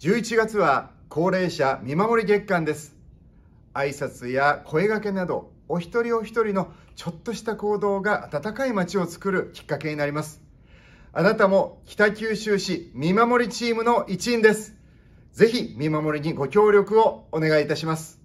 11月は高齢者見守り月間です挨拶や声掛けなどお一人お一人のちょっとした行動が温かい街を作るきっかけになりますあなたも北九州市見守りチームの一員ですぜひ見守りにご協力をお願いいたします